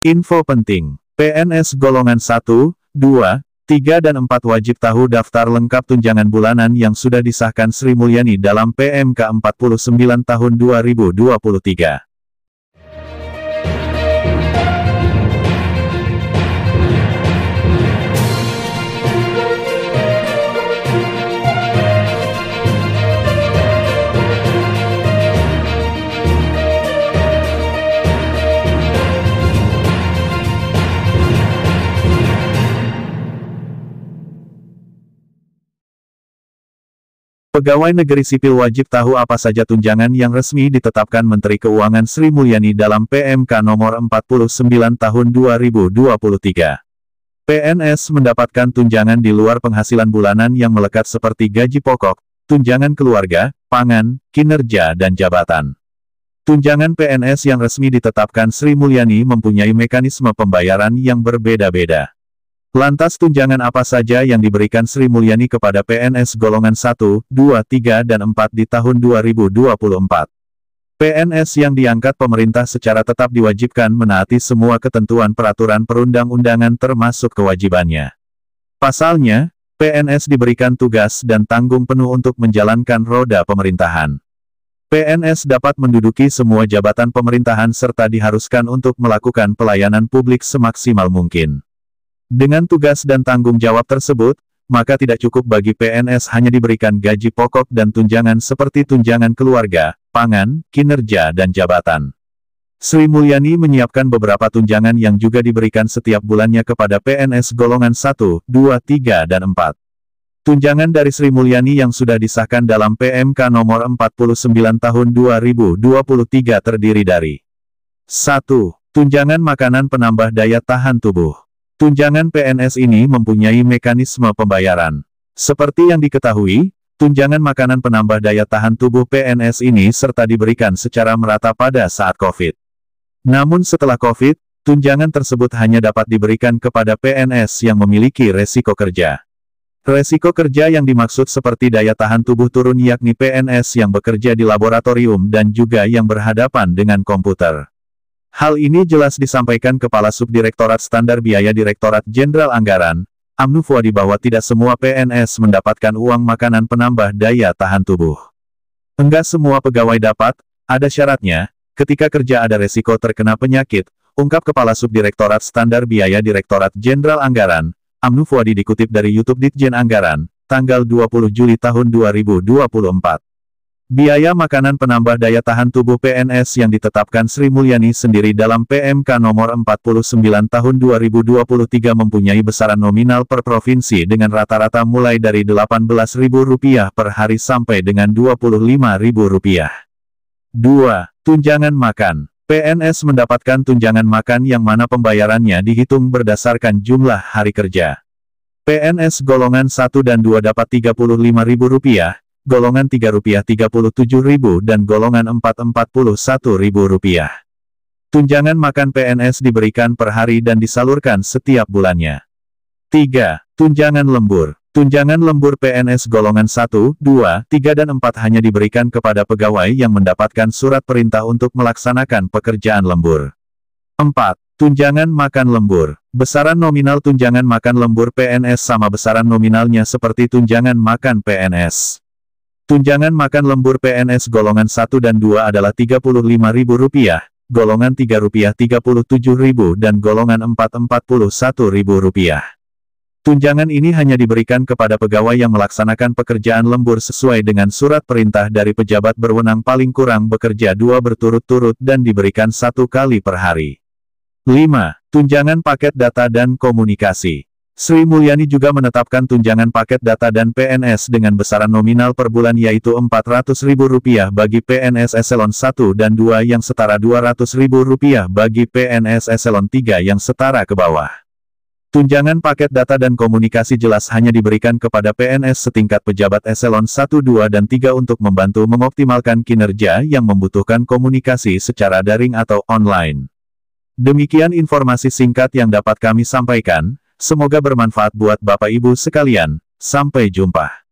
Info penting. PNS golongan 1, 2, 3 dan 4 wajib tahu daftar lengkap tunjangan bulanan yang sudah disahkan Sri Mulyani dalam PMK 49 tahun 2023. Pegawai negeri sipil wajib tahu apa saja tunjangan yang resmi ditetapkan Menteri Keuangan Sri Mulyani dalam PMK nomor 49 tahun 2023. PNS mendapatkan tunjangan di luar penghasilan bulanan yang melekat seperti gaji pokok, tunjangan keluarga, pangan, kinerja dan jabatan. Tunjangan PNS yang resmi ditetapkan Sri Mulyani mempunyai mekanisme pembayaran yang berbeda-beda. Lantas tunjangan apa saja yang diberikan Sri Mulyani kepada PNS golongan 1, 2, 3 dan 4 di tahun 2024? PNS yang diangkat pemerintah secara tetap diwajibkan menaati semua ketentuan peraturan perundang-undangan termasuk kewajibannya. Pasalnya, PNS diberikan tugas dan tanggung penuh untuk menjalankan roda pemerintahan. PNS dapat menduduki semua jabatan pemerintahan serta diharuskan untuk melakukan pelayanan publik semaksimal mungkin. Dengan tugas dan tanggung jawab tersebut, maka tidak cukup bagi PNS hanya diberikan gaji pokok dan tunjangan seperti tunjangan keluarga, pangan, kinerja dan jabatan. Sri Mulyani menyiapkan beberapa tunjangan yang juga diberikan setiap bulannya kepada PNS golongan 1, 2, 3 dan 4. Tunjangan dari Sri Mulyani yang sudah disahkan dalam PMK nomor 49 tahun 2023 terdiri dari 1. Tunjangan makanan penambah daya tahan tubuh Tunjangan PNS ini mempunyai mekanisme pembayaran. Seperti yang diketahui, tunjangan makanan penambah daya tahan tubuh PNS ini serta diberikan secara merata pada saat COVID. Namun setelah COVID, tunjangan tersebut hanya dapat diberikan kepada PNS yang memiliki resiko kerja. Resiko kerja yang dimaksud seperti daya tahan tubuh turun yakni PNS yang bekerja di laboratorium dan juga yang berhadapan dengan komputer. Hal ini jelas disampaikan Kepala Subdirektorat Standar Biaya Direktorat Jenderal Anggaran, Amnu Fuadi bahwa tidak semua PNS mendapatkan uang makanan penambah daya tahan tubuh. Enggak semua pegawai dapat, ada syaratnya, ketika kerja ada resiko terkena penyakit, ungkap Kepala Subdirektorat Standar Biaya Direktorat Jenderal Anggaran, Amnu Fuadi dikutip dari YouTube Ditjen Anggaran, tanggal 20 Juli tahun 2024. Biaya makanan penambah daya tahan tubuh PNS yang ditetapkan Sri Mulyani sendiri dalam PMK nomor 49 tahun 2023 mempunyai besaran nominal per provinsi dengan rata-rata mulai dari Rp18.000 per hari sampai dengan Rp25.000. 2. Tunjangan makan. PNS mendapatkan tunjangan makan yang mana pembayarannya dihitung berdasarkan jumlah hari kerja. PNS golongan 1 dan 2 dapat Rp35.000, golongan rp ribu dan golongan Rp4.41.000. Tunjangan makan PNS diberikan per hari dan disalurkan setiap bulannya. 3. Tunjangan lembur Tunjangan lembur PNS golongan 1, 2, 3 dan 4 hanya diberikan kepada pegawai yang mendapatkan surat perintah untuk melaksanakan pekerjaan lembur. 4. Tunjangan makan lembur Besaran nominal tunjangan makan lembur PNS sama besaran nominalnya seperti tunjangan makan PNS. Tunjangan makan lembur PNS golongan 1 dan 2 adalah Rp35.000, golongan 3 rupiah 37.000 dan golongan 4 41.000 Tunjangan ini hanya diberikan kepada pegawai yang melaksanakan pekerjaan lembur sesuai dengan surat perintah dari pejabat berwenang paling kurang bekerja dua berturut-turut dan diberikan satu kali per hari. 5. Tunjangan paket data dan komunikasi Sri Mulyani juga menetapkan tunjangan paket data dan PNS dengan besaran nominal per bulan yaitu Rp400.000 bagi PNS Eselon 1 dan 2 yang setara Rp200.000 bagi PNS Eselon 3 yang setara ke bawah. Tunjangan paket data dan komunikasi jelas hanya diberikan kepada PNS setingkat pejabat Eselon 1, 2 dan 3 untuk membantu mengoptimalkan kinerja yang membutuhkan komunikasi secara daring atau online. Demikian informasi singkat yang dapat kami sampaikan. Semoga bermanfaat buat Bapak Ibu sekalian. Sampai jumpa.